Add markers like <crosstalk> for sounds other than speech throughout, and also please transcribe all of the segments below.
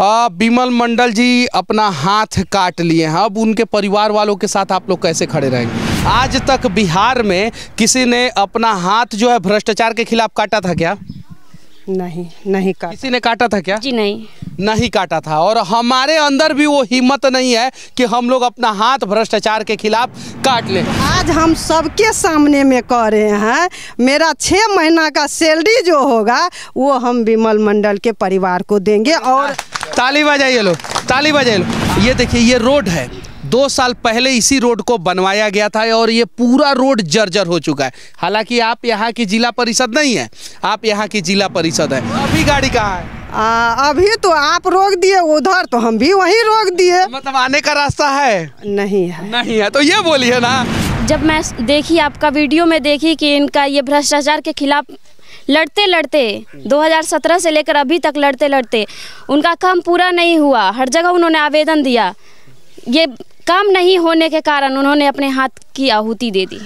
विमल मंडल जी अपना हाथ काट लिए हैं अब उनके परिवार वालों के साथ आप लोग कैसे खड़े रहेंगे आज तक बिहार में किसी ने अपना हाथ जो है भ्रष्टाचार के खिलाफ काटा था क्या नहीं नहीं काटा किसी ने काटा था क्या जी नहीं नहीं काटा था और हमारे अंदर भी वो हिम्मत नहीं है कि हम लोग अपना हाथ भ्रष्टाचार के खिलाफ काट लें आज हम सबके सामने में कह रहे हैं मेरा छः महीना का सैलरी जो होगा वो हम विमल मंडल के परिवार को देंगे और ताली बजाइए लो ताली बजाइए लो ये देखिए ये रोड है दो साल पहले इसी रोड को बनवाया गया था और ये पूरा रोड जर्जर हो चुका है हालांकि आप यहाँ की जिला परिषद नहीं है आप यहाँ की जिला परिषद है अभी गाड़ी कहाँ है आ, अभी तो आप रोक दिए उधर तो हम भी वहीं रोक दिए मतलब आने का रास्ता है नहीं है नहीं है तो ये बोलिए ना जब मैं देखी आपका वीडियो में देखी कि इनका ये भ्रष्टाचार के खिलाफ लड़ते लड़ते 2017 से लेकर अभी तक लड़ते लड़ते उनका काम पूरा नहीं हुआ हर जगह उन्होंने आवेदन दिया ये काम नहीं होने के कारण उन्होंने अपने हाथ की आहुति दे दी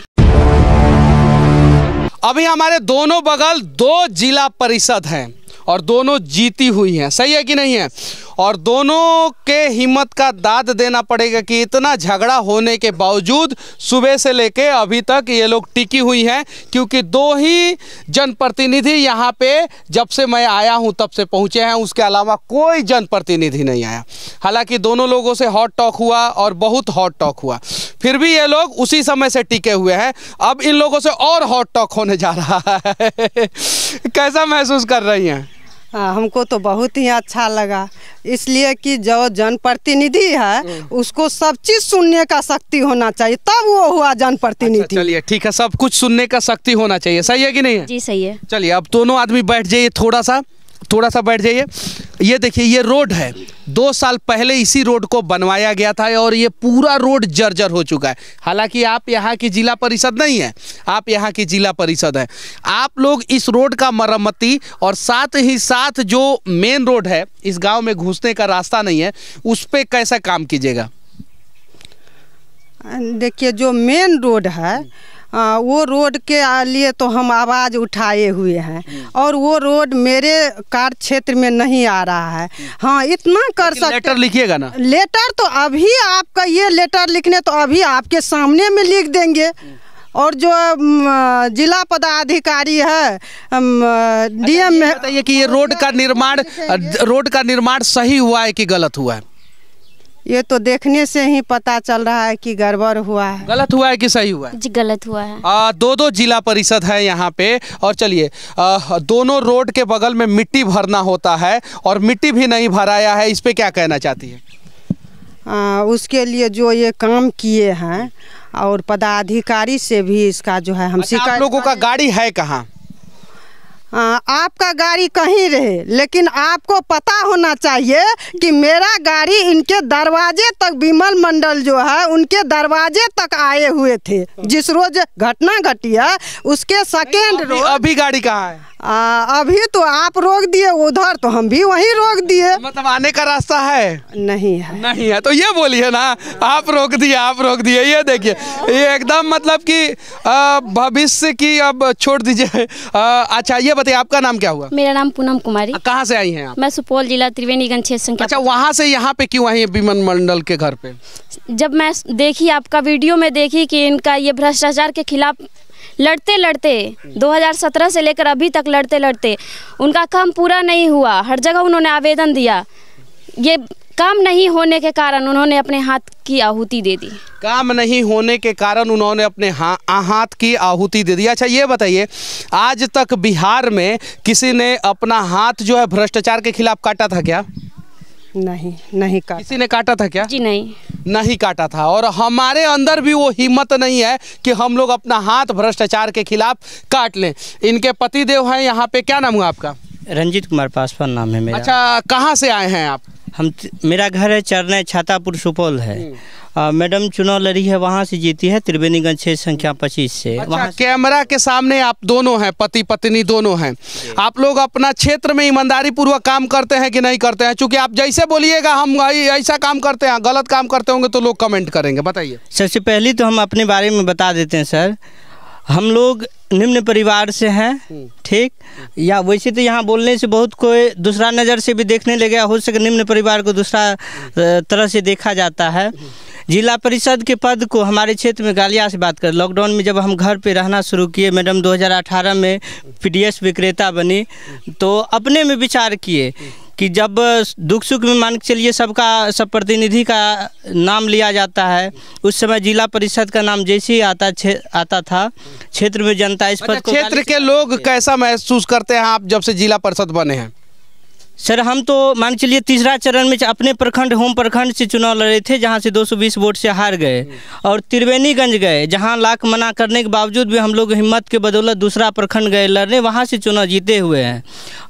अभी हमारे दोनों बगल दो जिला परिषद हैं और दोनों जीती हुई हैं सही है कि नहीं है और दोनों के हिम्मत का दाद देना पड़ेगा कि इतना झगड़ा होने के बावजूद सुबह से लेके अभी तक ये लोग टिकी हुई हैं क्योंकि दो ही जनप्रतिनिधि यहाँ पे जब से मैं आया हूँ तब से पहुँचे हैं उसके अलावा कोई जनप्रतिनिधि नहीं आया हालांकि दोनों लोगों से हॉट टॉक हुआ और बहुत हॉट टॉक हुआ फिर भी ये लोग उसी समय से टिके हुए हैं अब इन लोगों से और हॉट टॉक होने जा रहा है <laughs> कैसा महसूस कर रही हैं हमको तो बहुत ही अच्छा लगा इसलिए कि जो जनप्रतिनिधि है हम्म। उसको सब चीज सुनने का शक्ति होना चाहिए तब वो हुआ जनप्रतिनिधि अच्छा, चलिए ठीक है सब कुछ सुनने का शक्ति होना चाहिए सही है कि नहीं जी सही है चलिए अब दोनों आदमी बैठ जाइए थोड़ा सा थोड़ा सा बैठ जाइए ये देखिए ये रोड है दो साल पहले इसी रोड को बनवाया गया था और ये पूरा रोड जर्जर हो चुका है हालांकि आप यहाँ की जिला परिषद नहीं है आप यहाँ की जिला परिषद है आप लोग इस रोड का मरम्मती और साथ ही साथ जो मेन रोड है इस गांव में घुसने का रास्ता नहीं है उस पर कैसा काम कीजिएगा देखिए जो मेन रोड है आ, हाँ, वो रोड के लिए तो हम आवाज़ उठाए हुए हैं और वो रोड मेरे कार्य क्षेत्र में नहीं आ रहा है हाँ इतना कर सकते लेटर लिखिएगा ना लेटर तो अभी आपका ये लेटर लिखने तो अभी आपके सामने में लिख देंगे और जो जिला पदाधिकारी है अच्छा, डीएम में बताइए कि ये रोड का निर्माण हाँ, रोड का निर्माण सही हुआ है कि गलत हुआ है ये तो देखने से ही पता चल रहा है कि गड़बड़ हुआ है गलत हुआ है कि सही हुआ है जी गलत हुआ है आ, दो दो जिला परिषद है यहाँ पे और चलिए दोनों रोड के बगल में मिट्टी भरना होता है और मिट्टी भी नहीं भराया है इस पे क्या कहना चाहती है आ, उसके लिए जो ये काम किए हैं और पदाधिकारी से भी इसका जो है हम अच्छा, शिकायत लोगों का गाड़ी है कहाँ आ, हाँ, आपका गाड़ी कहीं रहे लेकिन आपको पता होना चाहिए कि मेरा गाड़ी इनके दरवाजे तक विमल मंडल जो है उनके दरवाजे तक आए हुए थे जिस रोज घटना घटी है उसके सेकेंड रोज अभी गाड़ी कहाँ है आ, अभी तो आप रोक दिए उधर तो हम भी वहीं रोक दिए मतलब आने का रास्ता है नहीं है नहीं है तो ये बोलिए ना आप रोक दिए आप रोक दिए ये देखिए ये एकदम मतलब कि भविष्य की अब छोड़ दीजिए अच्छा ये पति आपका नाम क्या हुआ मेरा नाम पूनम कुमारी कहाँ से आई हैं आप मैं सुपौल जिला त्रिवेणीगंज क्षेत्र अच्छा वहाँ से यहाँ पे क्यों आई है विमन मंडल के घर पे जब मैं देखी आपका वीडियो में देखी कि इनका ये भ्रष्टाचार के खिलाफ लड़ते लड़ते 2017 से लेकर अभी तक लड़ते लड़ते उनका काम पूरा नहीं हुआ हर जगह उन्होंने आवेदन दिया ये काम नहीं होने के कारण उन्होंने अपने हाथ की आहुति दे दी काम नहीं होने के कारण उन्होंने अपने हा, हाथ की आहुति दे दी अच्छा ये बताइए आज तक बिहार में किसी ने अपना हाथ जो है भ्रष्टाचार के खिलाफ काटा था क्या नहीं नहीं काटा किसी ने काटा था क्या जी नहीं नहीं काटा था और हमारे अंदर भी वो हिम्मत नहीं है कि हम लोग अपना हाथ भ्रष्टाचार के खिलाफ काट लें इनके पति देव हैं यहाँ पे क्या नाम हुआ आपका रंजीत कुमार पासवान नाम है मेरा अच्छा कहाँ से आए हैं आप हम मेरा घर है चरने छातापुर सुपौल है हम्म। मैडम चुनाव लड़ी है वहाँ से जीती है त्रिवेणीगंज छः संख्या पच्चीस से अच्छा, वहाँ कैमरा के सामने आप दोनों हैं पति पत्नी दोनों हैं आप लोग अपना क्षेत्र में ईमानदारी पूर्वक काम करते हैं कि नहीं करते हैं क्योंकि आप जैसे बोलिएगा हम ऐसा काम करते हैं गलत काम करते होंगे तो लोग कमेंट करेंगे बताइए सबसे पहले तो हम अपने बारे में बता देते हैं सर हम लोग निम्न परिवार से हैं हम्म। ठीक या वैसे तो यहाँ बोलने से बहुत कोई दूसरा नज़र से भी देखने लगे हो सके निम्न परिवार को दूसरा तरह से देखा जाता है जिला परिषद के पद को हमारे क्षेत्र में गालिया से बात कर लॉकडाउन में जब हम घर पे रहना शुरू किए मैडम 2018 में पीडीएस विक्रेता बनी तो अपने में विचार किए कि जब दुख सुख में मान के चलिए सबका सब, सब प्रतिनिधि का नाम लिया जाता है उस समय जिला परिषद का नाम जैसे ही आता छे, आता था क्षेत्र में जनता जनता इस पद अच्छा, क्षेत्र के लोग कैसा महसूस करते हैं आप जब से जिला परिषद बने हैं सर हम तो मान चलिए तीसरा चरण में अपने प्रखंड होम प्रखंड से चुनाव लड़े थे जहां से 220 वोट से हार गए और त्रिवेणीगंज गए जहां लाख मना करने के बावजूद भी हम लोग हिम्मत के बदौलत दूसरा प्रखंड गए लड़ने वहां से चुनाव जीते हुए हैं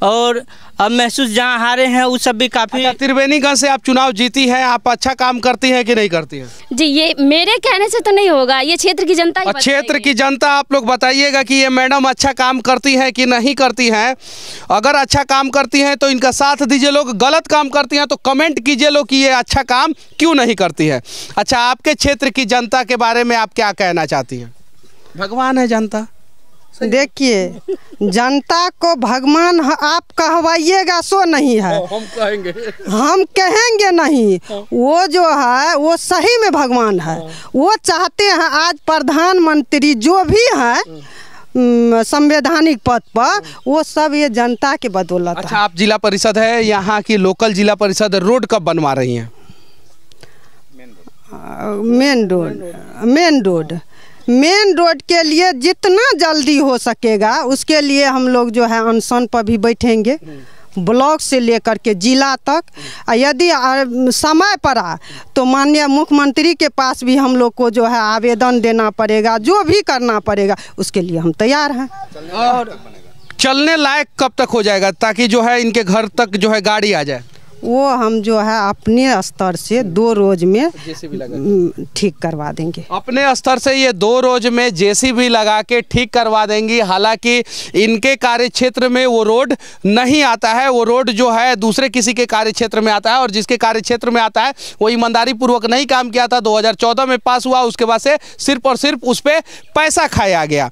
और अब महसूस जहाँ हारे हैं वो सब भी काफ़ी अच्छा, त्रिवेणीगंज से आप चुनाव जीती हैं आप अच्छा काम करती हैं कि नहीं करती हैं जी ये मेरे कहने से तो नहीं होगा ये क्षेत्र की जनता क्षेत्र की जनता आप लोग बताइएगा कि ये मैडम अच्छा काम करती हैं कि नहीं करती हैं अगर अच्छा काम करती हैं तो इनका साथ दीजिए लोग गलत काम करती हैं तो कमेंट कीजिए लोग कि ये अच्छा काम क्यों नहीं करती है अच्छा आपके क्षेत्र की जनता के बारे में आप क्या कहना चाहती हैं भगवान है जनता देखिए जनता को भगवान आप कहवाइएगा सो नहीं है हाँ, हम कहेंगे हम कहेंगे नहीं हाँ। वो जो है वो सही में भगवान है हाँ। वो चाहते हैं आज प्रधानमंत्री जो भी है संवैधानिक पद पर वो सब ये जनता के बदौलत अच्छा आप जिला परिषद है यहाँ की लोकल जिला परिषद रोड कब बनवा रही हैं main road main road main road के लिए जितना जल्दी हो सकेगा उसके लिए हम लोग जो है अनशन पर भी बैठेंगे ब्लॉक से लेकर के जिला तक यदि समय पड़ा तो माननीय मुख्यमंत्री के पास भी हम लोग को जो है आवेदन देना पड़ेगा जो भी करना पड़ेगा उसके लिए हम तैयार हैं और चलने लायक कब तक हो जाएगा ताकि जो है इनके घर तक जो है गाड़ी आ जाए वो हम जो है अपने स्तर से दो रोज में ठीक करवा देंगे अपने स्तर से ये दो रोज में जेसीबी लगा के ठीक करवा देंगी हालांकि इनके कार्य क्षेत्र में वो रोड नहीं आता है वो रोड जो है दूसरे किसी के कार्य क्षेत्र में आता है और जिसके कार्य क्षेत्र में आता है वो ईमानदारी पूर्वक नहीं काम किया था दो में पास हुआ उसके बाद से सिर्फ और सिर्फ उस पर पैसा खाया गया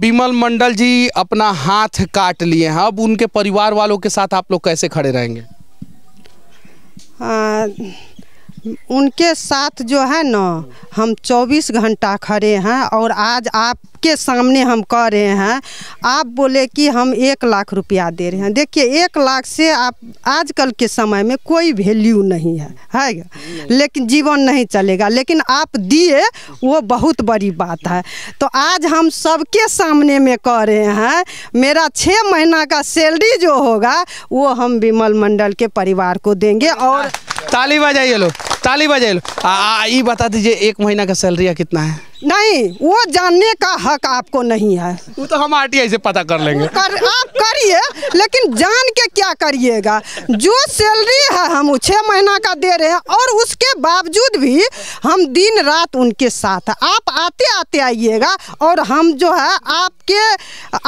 बिमल मंडल जी अपना हाथ काट लिए हैं अब उनके परिवार वालों के साथ आप लोग कैसे खड़े रहेंगे Uh, उनके साथ जो है ना हम 24 घंटा खड़े हैं और आज आपके सामने हम कह रहे हैं आप बोले कि हम एक लाख रुपया दे रहे हैं देखिए एक लाख से आप आजकल के समय में कोई वैल्यू नहीं है है लेकिन जीवन नहीं चलेगा लेकिन आप दिए वो बहुत बड़ी बात है तो आज हम सबके सामने में कह रहे हैं मेरा छः महीना का सैलरी जो होगा वो हम विमल मंडल के परिवार को देंगे हाँ, और ताली बजाइए लोग ताली बजे ये बता दीजिए एक महीना का सैलरी कितना है नहीं वो जानने का हक आपको नहीं है वो तो हम आरटीआई से पता कर लेंगे कर, आप करिए लेकिन जान के क्या करिएगा जो सैलरी है हम छः महीना का दे रहे हैं और उसके बावजूद भी हम दिन रात उनके साथ आप आते आते आइएगा और हम जो है आपके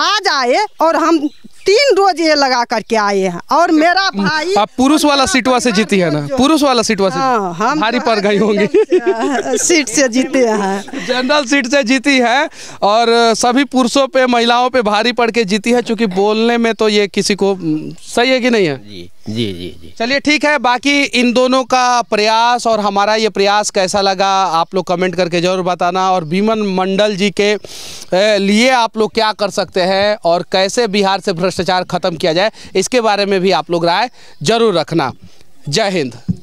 आज आए और हम तीन रोज ये लगा करके आए हैं और मेरा भाई आप पुरुष वाला सीटवा से जीती है ना पुरुष वाला सीटवा से हारी हाँ, तो पर गई होंगी हाँ, सीट से जीते हैं जनरल सीट से जीती है और सभी पुरुषों पे महिलाओं पे भारी पड़ के जीती है चूँकि बोलने में तो ये किसी को हम्म, सही है कि नहीं है जी जी जी जी चलिए ठीक है बाकी इन दोनों का प्रयास और हमारा ये प्रयास कैसा लगा आप लोग कमेंट करके ज़रूर बताना और भीमन मंडल जी के लिए आप लोग क्या कर सकते हैं और कैसे बिहार से भ्रष्टाचार ख़त्म किया जाए इसके बारे में भी आप लोग राय ज़रूर रखना जय हिंद